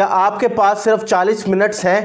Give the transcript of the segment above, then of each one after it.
क्या आपके पास सिर्फ 40 मिनट्स हैं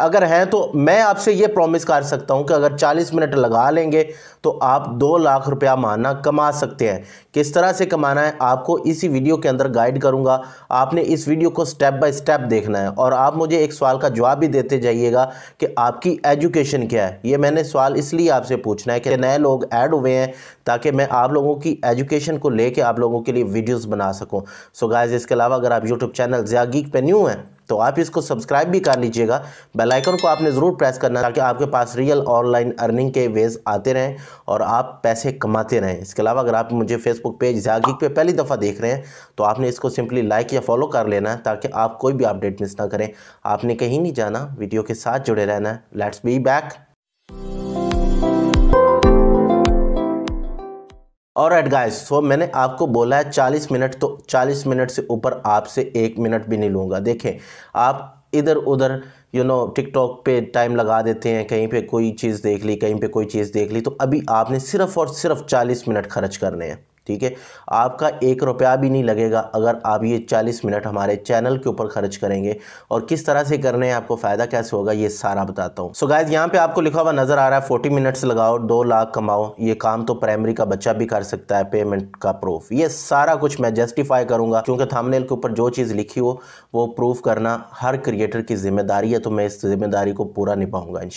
अगर हैं तो मैं आपसे ये प्रॉमिस कर सकता हूँ कि अगर 40 मिनट लगा लेंगे तो आप दो लाख रुपया माना कमा सकते हैं किस तरह से कमाना है आपको इसी वीडियो के अंदर गाइड करूँगा आपने इस वीडियो को स्टेप बाय स्टेप देखना है और आप मुझे एक सवाल का जवाब भी देते जाइएगा कि आपकी एजुकेशन क्या है ये मैंने सवाल इसलिए आपसे पूछना है कि नए लोग ऐड हुए हैं ताकि मैं आप लोगों की एजुकेशन को ले आप लोगों के लिए वीडियोज़ बना सकूँ सो गाइज इसके अलावा अगर आप यूट्यूब चैनल ज़्यागीक पे न्यू हैं तो आप इसको सब्सक्राइब भी कर लीजिएगा बेल आइकन को आपने ज़रूर प्रेस करना ताकि आपके पास रियल ऑनलाइन अर्निंग के वेज आते रहें और आप पैसे कमाते रहें इसके अलावा अगर आप मुझे फेसबुक पेज जागीक पे पहली दफ़ा देख रहे हैं तो आपने इसको सिंपली लाइक या फॉलो कर लेना है ताकि आप कोई भी अपडेट मिस ना करें आपने कहीं नहीं जाना वीडियो के साथ जुड़े रहना लेट्स बी बैक और एट गाइस सो मैंने आपको बोला है चालीस मिनट तो चालीस मिनट से ऊपर आपसे एक मिनट भी नहीं लूँगा देखें आप इधर उधर यू नो टिकटॉक पे टाइम लगा देते हैं कहीं पे कोई चीज़ देख ली कहीं पे कोई चीज़ देख ली तो अभी आपने सिर्फ़ और सिर्फ चालीस मिनट खर्च करने हैं ठीक है आपका एक रुपया भी नहीं लगेगा अगर आप ये चालीस मिनट हमारे चैनल के ऊपर खर्च करेंगे और किस तरह से करने हैं आपको फ़ायदा कैसे होगा ये सारा बताता हूँ सो गायद यहाँ पे आपको लिखा हुआ नज़र आ रहा है फोर्टी मिनट्स लगाओ दो लाख कमाओ ये काम तो प्राइमरी का बच्चा भी कर सकता है पेमेंट का प्रूफ ये सारा कुछ मैं जस्टिफाई करूँगा क्योंकि थामनेल के ऊपर जो चीज़ लिखी हो वो प्रूफ करना हर क्रिएटर की जिम्मेदारी है तो मैं इस जिम्मेदारी को पूरा निभाऊंगा इन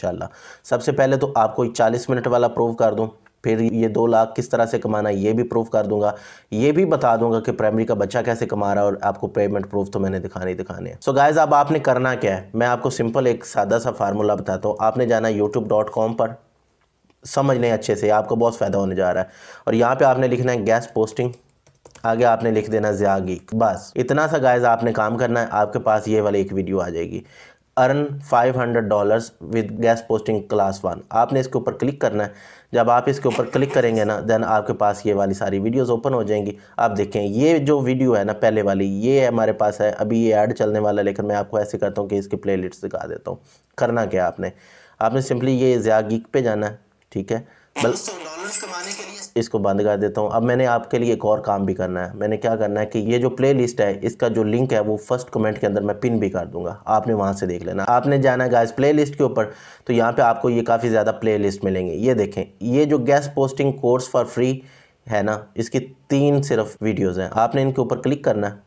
सबसे पहले तो आपको चालीस मिनट वाला प्रूफ कर दूँ फिर ये दो लाख किस तरह से कमाना ये भी प्रूफ कर दूंगा ये भी बता दूंगा कि प्राइमरी का बच्चा कैसे कमा रहा है और आपको पेमेंट प्रूफ तो मैंने दिखाने ही दिखाने हैं सो गाइज अब आपने करना क्या है मैं आपको सिंपल एक सादा सा फार्मूला बताता हूँ आपने जाना यूट्यूब डॉट कॉम पर समझ लें अच्छे से आपको बहुत फ़ायदा होने जा रहा है और यहाँ पर आपने लिखना है गैस पोस्टिंग आगे आपने लिख देना ज़्यागी बस इतना सा गायज आपने काम करना है आपके पास ये वाली एक वीडियो आ जाएगी earn 500 dollars with guest posting class one आपने इसके ऊपर क्लिक करना है जब आप इसके ऊपर क्लिक करेंगे ना देन आपके पास ये वाली सारी वीडियोस ओपन हो जाएंगी आप देखें ये जो वीडियो है ना पहले वाली ये हमारे पास है अभी ये ऐड चलने वाला है लेकिन मैं आपको ऐसे करता हूँ कि इसकी प्ले लिस्ट दिखा देता हूँ करना क्या आपने आपने सिंपली ये ज्यादा गीक पे जाना है ठीक है बल्कि इसको बंद कर देता हूँ अब मैंने आपके लिए एक और काम भी करना है मैंने क्या करना है कि ये जो प्ले लिस्ट है इसका जो लिंक है वो फर्स्ट कमेंट के अंदर मैं पिन भी कर दूंगा आपने वहाँ से देख लेना आपने जाना गाइस प्ले लिस्ट के ऊपर तो यहाँ पर आपको ये काफ़ी ज़्यादा प्ले लिस्ट मिलेंगे ये देखें ये जो guest posting course for free है ना इसकी तीन सिर्फ वीडियोज़ हैं आपने इनके ऊपर क्लिक करना है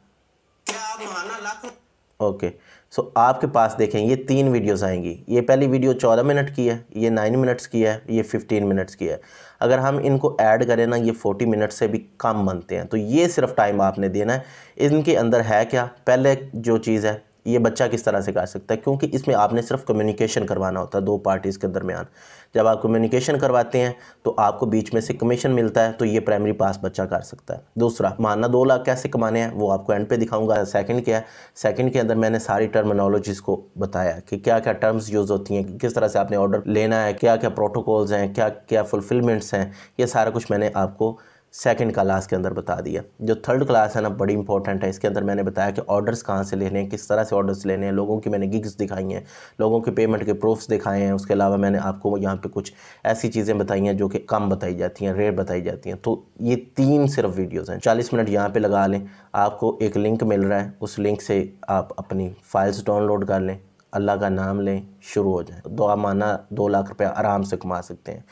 ओके okay. सो आपके पास देखें ये तीन वीडियोस आएंगी ये पहली वीडियो चौदह मिनट की है ये नाइन मिनट्स की है ये फिफ्टीन मिनट्स की है अगर हम इनको ऐड करें ना ये फोर्टी मिनट से भी कम बनते हैं तो ये सिर्फ टाइम आपने देना है इनके अंदर है क्या पहले जो चीज़ है ये बच्चा किस तरह से गा सकता है क्योंकि इसमें आपने सिर्फ कम्युनिकेशन करवाना होता है दो पार्टीज़ के दरमियान जब आप कम्युनिकेशन करवाते हैं तो आपको बीच में से कमीशन मिलता है तो ये प्राइमरी पास बच्चा कर सकता है दूसरा मानना दो लाख कैसे कमाने हैं वो आपको एंड पे दिखाऊंगा सेकंड क्या है सेकंड के अंदर मैंने सारी टर्मिनोलॉजीज़ को बताया कि क्या क्या टर्म्स यूज़ होती हैं किस तरह से आपने ऑर्डर लेना है क्या क्या प्रोटोकॉल्स हैं क्या क्या फुलफिलमेंट्स हैं ये सारा कुछ मैंने आपको सेकंड क्लास के अंदर बता दिया जो थर्ड क्लास है ना बड़ी इंपॉर्टेंट है इसके अंदर मैंने बताया कि ऑर्डर्स कहाँ से लेने हैं किस तरह से ऑर्डर्स लेने हैं लोगों की मैंने गिग्स दिखाई हैं लोगों के पेमेंट के प्रूफ्स दिखाए हैं उसके अलावा मैंने आपको यहाँ पे कुछ ऐसी चीज़ें बताई हैं जो कि कम बताई जाती हैं रेट बताई जाती हैं तो ये तीन सिर्फ वीडियोज़ हैं चालीस मिनट यहाँ पर लगा लें आपको एक लिंक मिल रहा है उस लिंक से आप अपनी फाइल्स डाउनलोड कर लें अल्लाह का नाम लें शुरू हो जाए दो माना दो लाख रुपया आराम से कमा सकते हैं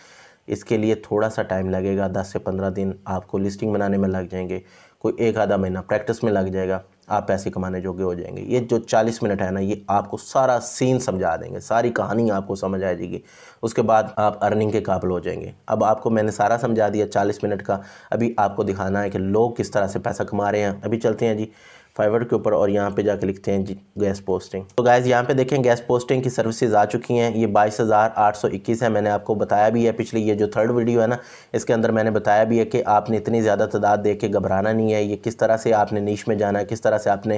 इसके लिए थोड़ा सा टाइम लगेगा दस से पंद्रह दिन आपको लिस्टिंग बनाने में लग जाएंगे कोई एक आधा महीना प्रैक्टिस में लग जाएगा आप पैसे कमाने जोगे हो जाएंगे ये जो चालीस मिनट है ना ये आपको सारा सीन समझा देंगे सारी कहानी आपको समझ आ जाएगी उसके बाद आप अर्निंग के काबिल हो जाएंगे अब आपको मैंने सारा समझा दिया चालीस मिनट का अभी आपको दिखाना है कि लोग किस तरह से पैसा कमा रहे हैं अभी चलते हैं जी फाइवर के ऊपर और यहाँ पे जाके लिखते हैं गैस पोस्टिंग तो गैस यहाँ पे देखें गैस पोस्टिंग की सर्विसेज आ चुकी हैं ये बाईस हज़ार आठ सौ इक्कीस है मैंने आपको बताया भी है पिछली ये जो थर्ड वीडियो है ना इसके अंदर मैंने बताया भी है कि आपने इतनी ज़्यादा तादाद देख के घबराना नहीं है ये किस तरह से आपने नीच में जाना है किस तरह से आपने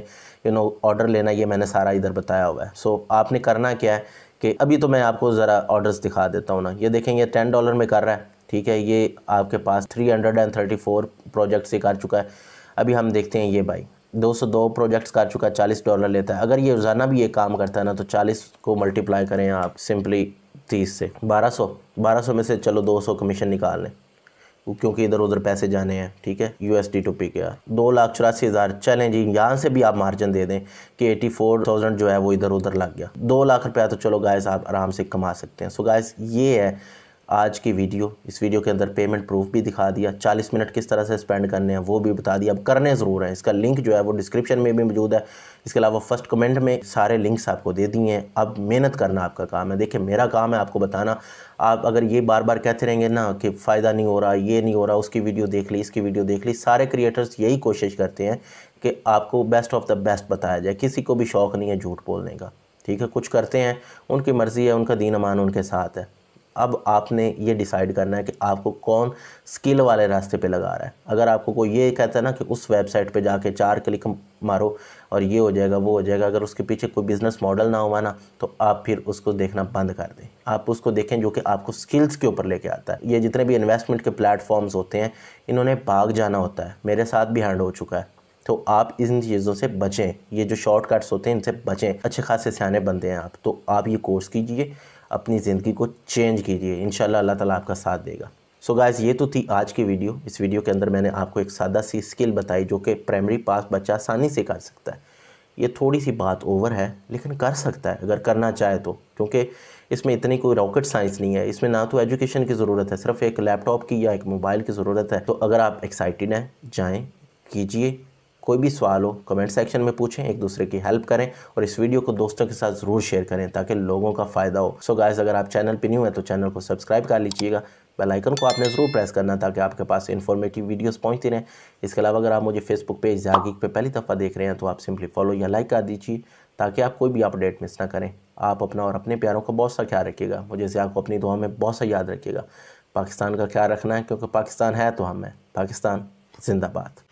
यू नो ऑर्डर लेना ये मैंने सारा इधर बताया हुआ है सो आपने करना क्या है कि अभी तो मैं आपको ज़रा ऑर्डर्स दिखा देता हूँ ना ये देखें ये टेन डॉलर में कर रहा है ठीक है ये आपके पास three hundred and thirty four project से कर चुका है अभी हम देखते हैं ये भाई 202 प्रोजेक्ट्स कर चुका है 40 डॉलर लेता है अगर ये रोज़ाना भी ये काम करता है ना तो 40 को मल्टीप्लाई करें आप सिंपली 30 से 1200 1200 में से चलो 200 कमीशन निकाल लें क्योंकि इधर उधर पैसे जाने हैं ठीक है U S D to P K R दो लाख चौरासी हज़ार चलें जी यहाँ से भी आप मार्जिन दे दें कि एटी फोर थाउजेंड जो है वो इधर उधर लग गया दो लाख रुपया तो चलो गाइस आप आराम से कमा सकते हैं सो गाइस ये है आज की वीडियो इस वीडियो के अंदर पेमेंट प्रूफ भी दिखा दिया 40 मिनट किस तरह से स्पेंड करने हैं वो भी बता दिया अब करने ज़रूर हैं इसका लिंक जो है वो डिस्क्रिप्शन में भी मौजूद है इसके अलावा फर्स्ट कमेंट में सारे लिंक्स आपको दे दिए हैं अब मेहनत करना आपका काम है देखिए मेरा काम है आपको बताना आप अगर ये बार बार कहते रहेंगे ना कि फ़ायदा नहीं हो रहा ये नहीं हो रहा उसकी वीडियो देख ली इसकी वीडियो देख ली सारे क्रिएटर्स यही कोशिश करते हैं कि आपको बेस्ट ऑफ द बेस्ट बताया जाए किसी को भी शौक़ नहीं है झूठ बोलने का ठीक है कुछ करते हैं उनकी मर्ज़ी है उनका दीन अमान उनके साथ है अब आपने ये डिसाइड करना है कि आपको कौन स्किल वाले रास्ते पे लगा रहा है अगर आपको कोई ये कहता है ना कि उस वेबसाइट पे जाके चार क्लिक मारो और ये हो जाएगा वो हो जाएगा अगर उसके पीछे कोई बिज़नेस मॉडल ना हुआ ना तो आप फिर उसको देखना बंद कर दें आप उसको देखें जो कि आपको स्किल्स के ऊपर लेके आता है ये जितने भी इन्वेस्टमेंट के प्लेटफॉर्म्स होते हैं इन्होंने भाग जाना होता है मेरे साथ भी हैंड हो चुका है तो आप इन चीज़ों से बचें ये जो शॉर्टकट्स होते हैं इनसे बचें अच्छे खासे सियाने बनते हैं आप तो आप ये कोर्स कीजिए अपनी ज़िंदगी को चेंज कीजिए इन अल्लाह ताला आपका साथ देगा सो so गायज़ ये तो थी आज की वीडियो इस वीडियो के अंदर मैंने आपको एक सादा सी स्किल बताई जो कि प्राइमरी पास बच्चा आसानी से कर सकता है ये थोड़ी सी बात ओवर है लेकिन कर सकता है अगर करना चाहे तो क्योंकि इसमें इतनी कोई रॉकेट साइंस नहीं है इसमें ना तो एजुकेशन की ज़रूरत है सिर्फ एक लैपटॉप की या एक मोबाइल की ज़रूरत है तो अगर आप एक्साइटेड हैं जाएँ कीजिए कोई भी सवाल हो कमेंट सेक्शन में पूछें एक दूसरे की हेल्प करें और इस वीडियो को दोस्तों के साथ ज़रूर शेयर करें ताकि लोगों का फ़ायदा हो सो so गाइस अगर आप चैनल पर न्यू हैं तो चैनल को सब्सक्राइब कर लीजिएगा बेल आइकन को आपने ज़रूर प्रेस करना ताकि आपके पास इन्फॉर्मेटिव वीडियोस पहुंचती रहें इसके अलावा अगर आप मुझे फेसबुक पेज जहागीक पे पहली दफ़ा देख रहे हैं तो आप सिंपली फॉलो या लाइक कर दीजिए ताकि आप कोई भी अपडेट मिस ना करें आप अपना और अपने प्यारों का बहुत सा ख्याल रखिएगा मुझे से को अपनी दुआ में बहुत सा याद रखिएगा पाकिस्तान का ख्याल रखना है क्योंकि पाकिस्तान है तो हम हैं पाकिस्तान जिंदाबाद